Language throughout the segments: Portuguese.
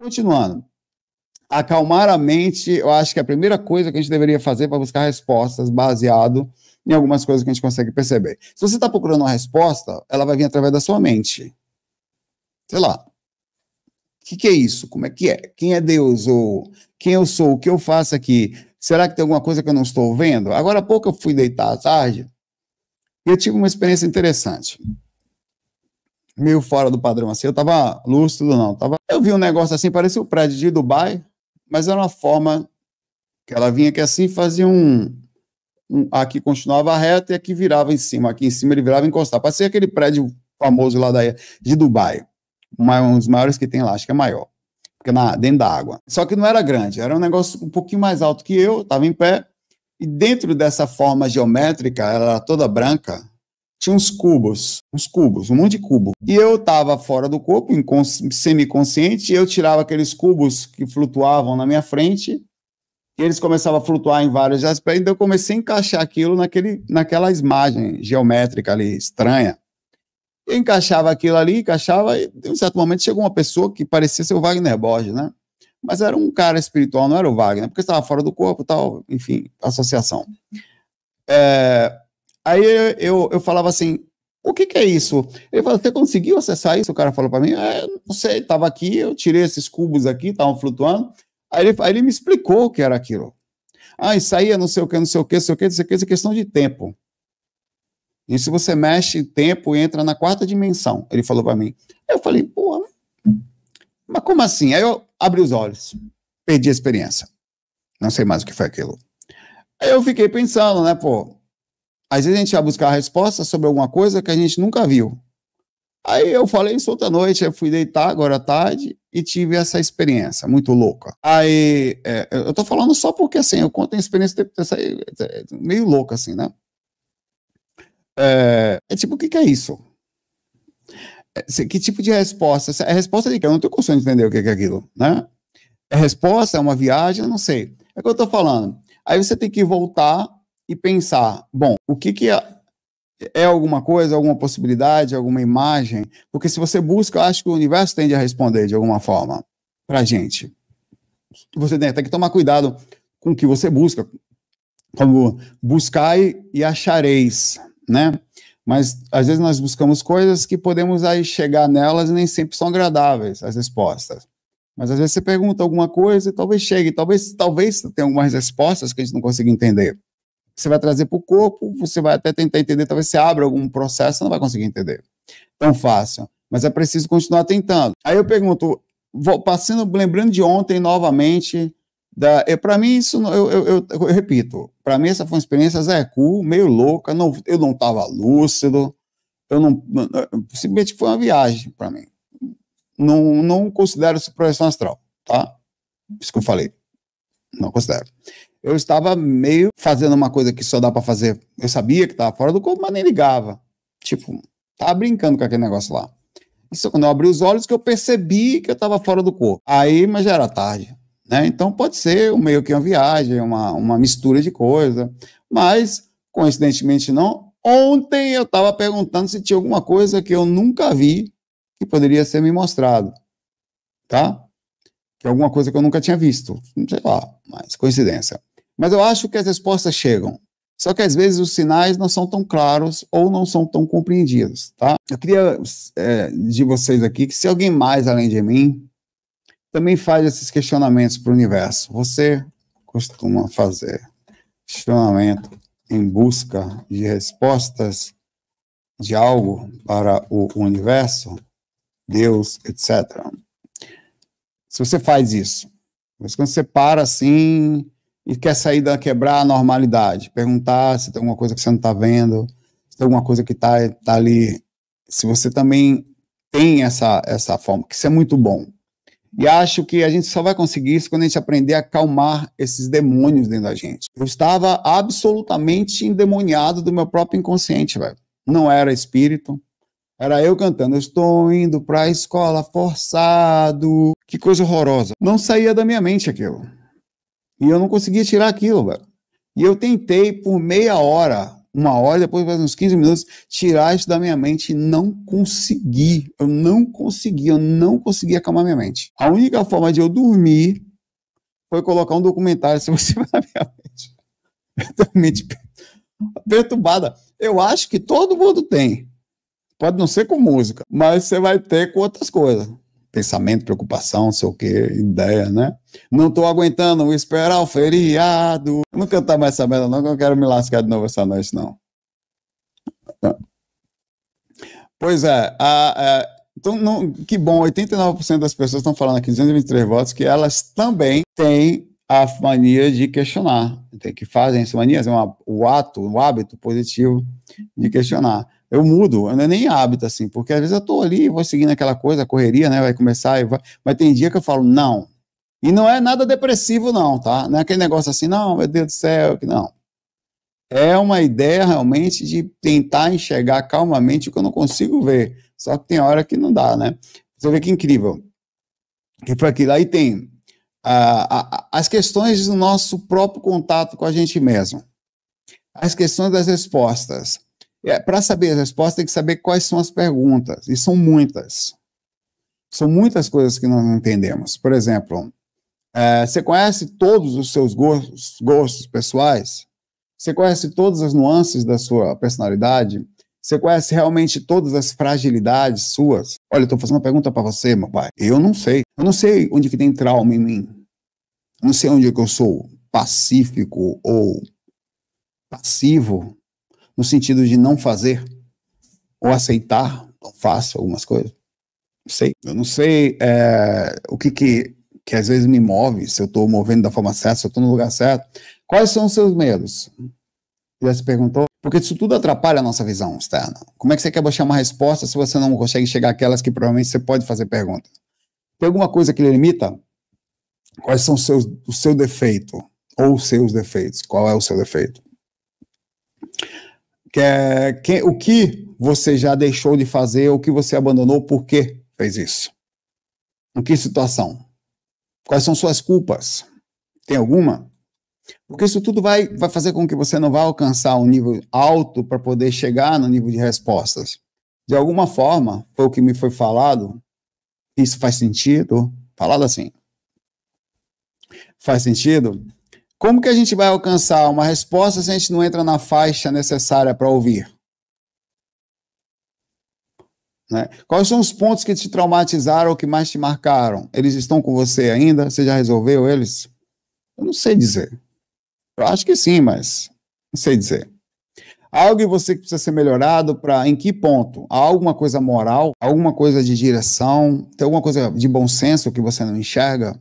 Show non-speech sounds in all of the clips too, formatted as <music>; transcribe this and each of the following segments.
Continuando. Acalmar a mente, eu acho que a primeira coisa que a gente deveria fazer para buscar respostas baseado em algumas coisas que a gente consegue perceber. Se você está procurando uma resposta, ela vai vir através da sua mente. Sei lá. O que, que é isso? Como é que é? Quem é Deus? Ou quem eu sou? O que eu faço aqui? Será que tem alguma coisa que eu não estou vendo? Agora há pouco eu fui deitar à tarde e eu tive uma experiência interessante meio fora do padrão, assim. Eu tava lúcido, não. Tava... Eu vi um negócio assim, parecia o prédio de Dubai, mas era uma forma que ela vinha que assim fazia um, um. Aqui continuava reto e aqui virava em cima. Aqui em cima ele virava encostado. Parecia aquele prédio famoso lá da, de Dubai. Um dos maiores que tem lá, acho que é maior. Porque na, dentro da água. Só que não era grande, era um negócio um pouquinho mais alto que eu, tava em pé. E dentro dessa forma geométrica, ela era toda branca, tinha uns cubos, uns cubos, um monte de cubo. E eu estava fora do corpo, semiconsciente, e eu tirava aqueles cubos que flutuavam na minha frente, e eles começavam a flutuar em vários aspectos, então eu comecei a encaixar aquilo naquele, naquela imagem geométrica ali, estranha. Eu encaixava aquilo ali, encaixava, e em um certo momento chegou uma pessoa que parecia ser o Wagner Borges, né? Mas era um cara espiritual, não era o Wagner, porque estava fora do corpo tal, enfim, associação. É, Aí eu, eu, eu falava assim, o que, que, é isso? Ele falou, você conseguiu acessar isso? O cara falou para mim, é, não sei, estava aqui, eu tirei esses cubos aqui, estavam flutuando. Aí ele, aí ele, me explicou o que era aquilo. Ah, isso aí é não sei o que, não sei o que, não sei o que, não sei o que, isso é questão de tempo. E se você mexe tempo, entra na quarta dimensão, ele falou para mim. Aí eu falei, pô, né? mas como assim? Aí eu abri os olhos, perdi a experiência. Não sei mais o que foi aquilo. Aí eu fiquei pensando, né, pô, às vezes a gente vai buscar a resposta sobre alguma coisa que a gente nunca viu. Aí eu falei isso outra noite, eu fui deitar agora à é tarde e tive essa experiência muito louca. Aí é, eu tô falando só porque assim, eu conto a experiência dessa, é, é, meio louca assim, né? É, é tipo, o que, que é isso? que tipo de resposta? É resposta de que eu não tenho condição de entender o que, que é aquilo, né? É resposta, é uma viagem, eu não sei. É o que eu tô falando. Aí você tem que voltar e pensar, bom, o que, que é, é alguma coisa, alguma possibilidade, alguma imagem? Porque se você busca, eu acho que o universo tende a responder de alguma forma para a gente. Você tem até que tomar cuidado com o que você busca, como buscai e achareis, né? Mas às vezes nós buscamos coisas que podemos aí chegar nelas e nem sempre são agradáveis as respostas. Mas às vezes você pergunta alguma coisa e talvez chegue, talvez talvez tenha algumas respostas que a gente não consiga entender você vai trazer para o corpo, você vai até tentar entender, talvez você abra algum processo, não vai conseguir entender. Tão fácil. Mas é preciso continuar tentando. Aí eu pergunto, vou, passando, lembrando de ontem novamente, para mim isso, eu, eu, eu, eu repito, para mim essa foi uma experiência Zé Cu, meio louca, não, eu não estava lúcido, eu não, simplesmente foi uma viagem para mim. Não, não considero isso projeção astral, tá? Isso que eu falei. Não considero eu estava meio fazendo uma coisa que só dá para fazer. Eu sabia que estava fora do corpo, mas nem ligava. Tipo, tava brincando com aquele negócio lá. Isso quando eu abri os olhos que eu percebi que eu estava fora do corpo. Aí, mas já era tarde. Né? Então pode ser um meio que uma viagem, uma, uma mistura de coisa. Mas, coincidentemente não, ontem eu estava perguntando se tinha alguma coisa que eu nunca vi que poderia ser me mostrado. Tá? Que alguma coisa que eu nunca tinha visto. Sei lá, mas coincidência. Mas eu acho que as respostas chegam. Só que às vezes os sinais não são tão claros ou não são tão compreendidos, tá? Eu queria é, de vocês aqui que se alguém mais além de mim também faz esses questionamentos para o universo. Você costuma fazer questionamento em busca de respostas de algo para o universo, Deus, etc. Se você faz isso, mas quando você para assim, e quer sair da quebrar a normalidade, perguntar se tem alguma coisa que você não está vendo, se tem alguma coisa que está tá ali, se você também tem essa essa forma, que isso é muito bom. E acho que a gente só vai conseguir isso quando a gente aprender a calmar esses demônios dentro da gente. Eu estava absolutamente endemoniado do meu próprio inconsciente, velho. Não era espírito, era eu cantando, eu estou indo para a escola forçado. Que coisa horrorosa. Não saía da minha mente aquilo. E eu não conseguia tirar aquilo, velho. E eu tentei por meia hora, uma hora, depois mais uns 15 minutos, tirar isso da minha mente e não consegui. Eu não consegui, eu não consegui acalmar minha mente. A única forma de eu dormir foi colocar um documentário você vai na minha mente. Totalmente perturbada. Eu acho que todo mundo tem. Pode não ser com música, mas você vai ter com outras coisas. Pensamento, preocupação, não sei o que, ideia, né? Não tô aguentando esperar o feriado. não cantar mais essa merda, não, que eu quero me lascar de novo essa noite, não. Tá. Pois é, a, a, então, não, que bom, 89% das pessoas estão falando aqui, 223 votos, que elas também têm a mania de questionar, que fazem essa mania, é uma, o ato, o hábito positivo de questionar. Eu mudo, eu não é nem hábito assim, porque às vezes eu estou ali, vou seguindo aquela coisa, correria, né, vai começar, vai, mas tem dia que eu falo, não, e não é nada depressivo, não, tá? Não é aquele negócio assim, não, meu Deus do céu, que não. É uma ideia realmente de tentar enxergar calmamente o que eu não consigo ver. Só que tem hora que não dá, né? Você vê que incrível. Que foi aquilo. Aí tem a as questões do nosso próprio contato com a gente mesmo. As questões das respostas. É, Para saber as respostas, tem que saber quais são as perguntas. E são muitas. São muitas coisas que nós não entendemos. Por exemplo, é, você conhece todos os seus gostos, gostos pessoais? Você conhece todas as nuances da sua personalidade? Você conhece realmente todas as fragilidades suas? Olha, eu estou fazendo uma pergunta para você, meu pai. Eu não sei. Eu não sei onde que tem trauma em mim. Eu não sei onde é que eu sou pacífico ou passivo, no sentido de não fazer ou aceitar ou fácil algumas coisas. Não sei. Eu não sei é, o que que que às vezes me move, se eu estou movendo da forma certa, se eu estou no lugar certo. Quais são os seus medos? Já se perguntou? Porque isso tudo atrapalha a nossa visão externa. Como é que você quer achar uma resposta se você não consegue chegar àquelas que provavelmente você pode fazer pergunta? Tem alguma coisa que lhe limita? Quais são os seus, o seu defeito? Ou os seus defeitos? Qual é o seu defeito? Que, é, que, o que você já deixou de fazer, o que você abandonou, por que fez isso? Em que situação? Quais são suas culpas? Tem alguma? Porque isso tudo vai, vai fazer com que você não vá alcançar um nível alto para poder chegar no nível de respostas. De alguma forma, foi o que me foi falado. Isso faz sentido? Falado assim. Faz sentido? Como que a gente vai alcançar uma resposta se a gente não entra na faixa necessária para ouvir? Né? Quais são os pontos que te traumatizaram ou que mais te marcaram? Eles estão com você ainda? Você já resolveu eles? Eu não sei dizer. Eu acho que sim, mas não sei dizer. Algo em você que precisa ser melhorado para em que ponto? Há alguma coisa moral? Alguma coisa de direção? Tem alguma coisa de bom senso que você não enxerga?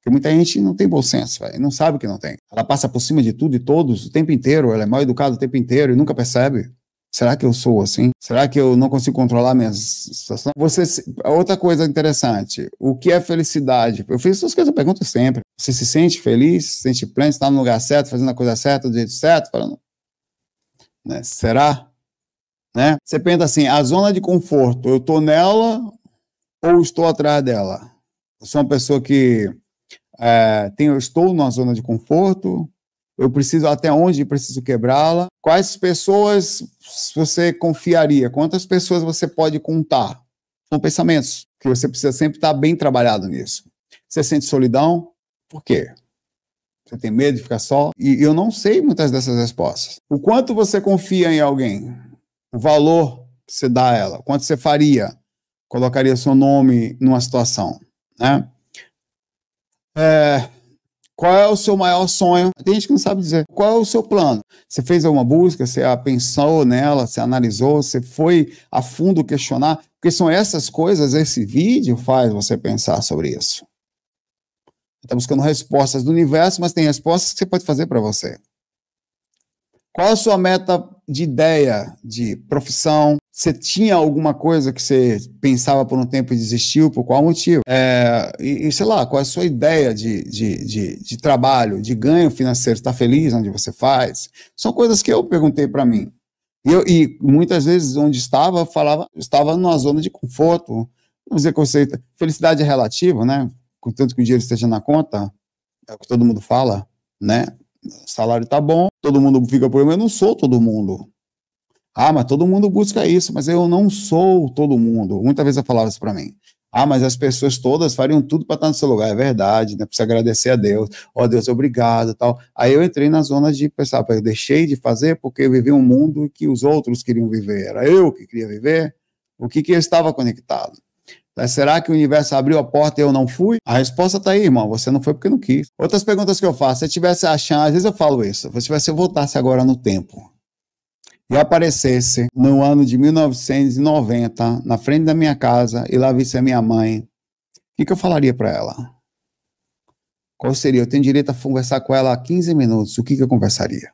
Porque muita gente não tem bom senso, véio, não sabe que não tem. Ela passa por cima de tudo e todos o tempo inteiro, ela é mal educada o tempo inteiro e nunca percebe. Será que eu sou assim? Será que eu não consigo controlar minha situação? Você, outra coisa interessante, o que é felicidade? Eu fiz essas coisas, eu pergunto sempre. Você se sente feliz, se sente pleno, está no lugar certo, fazendo a coisa certa, do jeito certo? Falando, né? Será? Né? Você pensa assim, a zona de conforto, eu estou nela ou estou atrás dela? Eu sou uma pessoa que é, tem, eu estou numa zona de conforto, eu preciso até onde preciso quebrá-la, quais pessoas você confiaria? Quantas pessoas você pode contar? São pensamentos que você precisa sempre estar bem trabalhado nisso. Você sente solidão? Por quê? Você tem medo de ficar só? E eu não sei muitas dessas respostas. O quanto você confia em alguém? O valor que você dá a ela? O quanto você faria? Colocaria seu nome numa situação, né? É, qual é o seu maior sonho? Tem gente que não sabe dizer. Qual é o seu plano? Você fez alguma busca? Você ah, pensou nela? Você analisou? Você foi a fundo questionar? Porque são essas coisas, esse vídeo faz você pensar sobre isso. Está buscando respostas do universo, mas tem respostas que você pode fazer para você. Qual a sua meta de ideia, de profissão, você tinha alguma coisa que você pensava por um tempo e desistiu? Por qual motivo? É, e, e, sei lá, qual é a sua ideia de, de, de, de trabalho, de ganho financeiro? Está feliz onde você faz? São coisas que eu perguntei para mim. Eu, e muitas vezes onde estava, falava, estava numa zona de conforto. Vamos dizer, conceito. Felicidade é relativa, né? Contanto que o dinheiro esteja na conta, é o que todo mundo fala, né? O salário tá bom, todo mundo fica por. Eu não sou todo mundo. Ah, mas todo mundo busca isso, mas eu não sou todo mundo. Muitas vezes eu falava isso para mim. Ah, mas as pessoas todas fariam tudo para estar no seu lugar. É verdade, né? Precisa agradecer a Deus. Ó oh, Deus, obrigado tal. Aí eu entrei na zona de pensar, eu deixei de fazer porque eu vivi um mundo que os outros queriam viver. Era eu que queria viver? O que, que eu estava conectado? Será que o universo abriu a porta e eu não fui? A resposta está aí, irmão. Você não foi porque não quis. Outras perguntas que eu faço. Se eu tivesse a chance, às vezes eu falo isso. Se você eu voltasse agora no tempo e aparecesse no ano de 1990 na frente da minha casa e lá visse a minha mãe, o que, que eu falaria para ela? Qual seria? Eu tenho direito a conversar com ela há 15 minutos, o que, que eu conversaria?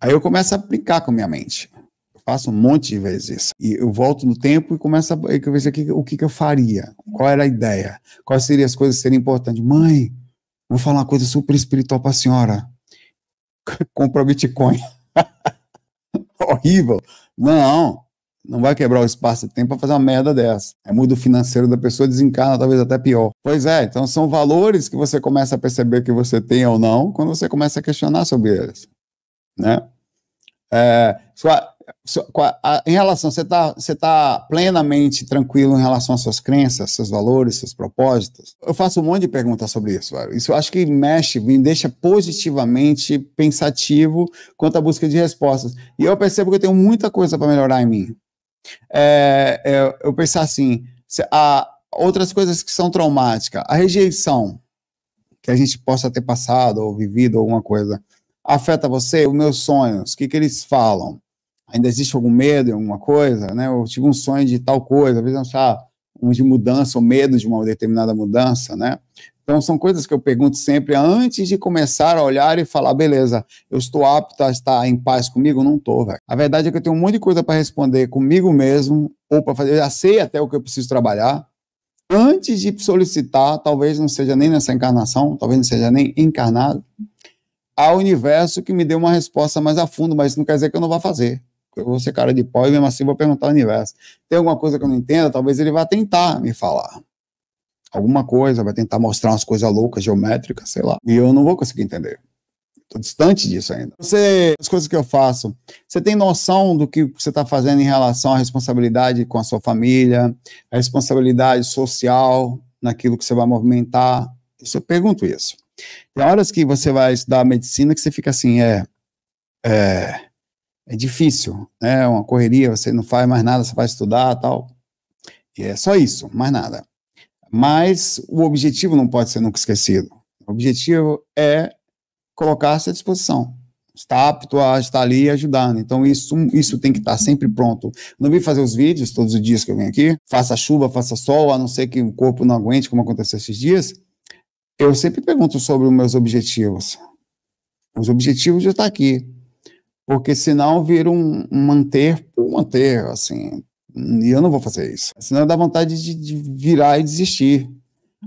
Aí eu começo a brincar com minha mente. Eu faço um monte de vezes isso. E eu volto no tempo e começo a ver o, que, o que, que eu faria, qual era a ideia, quais seriam as coisas que seriam importantes. Mãe, vou falar uma coisa super espiritual para a senhora. <laughs> Compra Bitcoin. <laughs> Horrível. Não, não vai quebrar o espaço e tempo para fazer uma merda dessa. É muda o financeiro da pessoa, desencarna, talvez até pior. Pois é, então são valores que você começa a perceber que você tem ou não quando você começa a questionar sobre eles. Né? É, em relação, você está você tá plenamente tranquilo em relação às suas crenças, seus valores, seus propósitos? Eu faço um monte de perguntas sobre isso, velho. Isso eu acho que mexe, me deixa positivamente pensativo quanto à busca de respostas. E eu percebo que eu tenho muita coisa para melhorar em mim. É, eu, é, eu pensar assim, há outras coisas que são traumáticas. A rejeição que a gente possa ter passado ou vivido alguma coisa afeta você, os meus sonhos, o que, que eles falam? ainda existe algum medo em alguma coisa, né? Eu tive um sonho de tal coisa, às vezes eu achava um de mudança, ou medo de uma determinada mudança, né? Então, são coisas que eu pergunto sempre antes de começar a olhar e falar, beleza, eu estou apto a estar em paz comigo? Não estou, velho. A verdade é que eu tenho um monte de coisa para responder comigo mesmo, ou para fazer, eu já sei até o que eu preciso trabalhar, antes de solicitar, talvez não seja nem nessa encarnação, talvez não seja nem encarnado, ao universo que me dê uma resposta mais a fundo, mas isso não quer dizer que eu não vá fazer eu vou ser cara de pó e mesmo assim vou perguntar ao universo. Tem alguma coisa que eu não entenda? Talvez ele vá tentar me falar. Alguma coisa, vai tentar mostrar umas coisas loucas, geométricas, sei lá. E eu não vou conseguir entender. Estou distante disso ainda. Você, as coisas que eu faço, você tem noção do que você está fazendo em relação à responsabilidade com a sua família, a responsabilidade social naquilo que você vai movimentar? eu pergunto isso. Tem horas que você vai estudar medicina que você fica assim, é, é é difícil, né? É uma correria, você não faz mais nada, você vai estudar tal. E é só isso, mais nada. Mas o objetivo não pode ser nunca esquecido. O objetivo é colocar-se à disposição. Está apto a estar ali ajudando. Então, isso, isso tem que estar sempre pronto. Não vim fazer os vídeos todos os dias que eu venho aqui, faça chuva, faça sol, a não ser que o corpo não aguente, como aconteceu esses dias. Eu sempre pergunto sobre os meus objetivos. Os objetivos já estão aqui porque senão vira um, manter por manter, assim, e eu não vou fazer isso. Senão dá vontade de, de virar e desistir.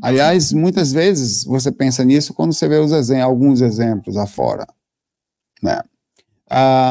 Aliás, muitas vezes você pensa nisso quando você vê os exemplos, alguns exemplos afora, né? Ah,